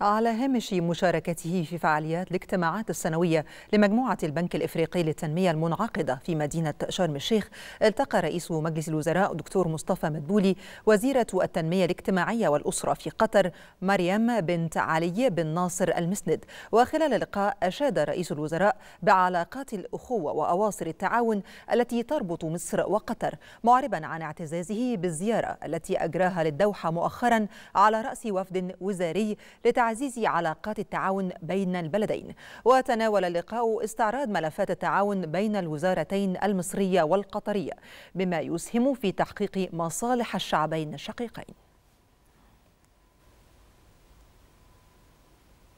على هامش مشاركته في فعاليات الاجتماعات السنوية لمجموعة البنك الإفريقي للتنمية المنعقدة في مدينة شرم الشيخ التقى رئيس مجلس الوزراء دكتور مصطفى مدبولي وزيرة التنمية الاجتماعية والأسرة في قطر مريم بنت علي بن ناصر المسند وخلال اللقاء أشاد رئيس الوزراء بعلاقات الأخوة وأواصر التعاون التي تربط مصر وقطر معربا عن اعتزازه بالزيارة التي أجراها للدوحة مؤخرا على رأس وفد وزاري لتعاون لتعزيز علاقات التعاون بين البلدين وتناول اللقاء استعراض ملفات التعاون بين الوزارتين المصرية والقطرية بما يسهم في تحقيق مصالح الشعبين الشقيقين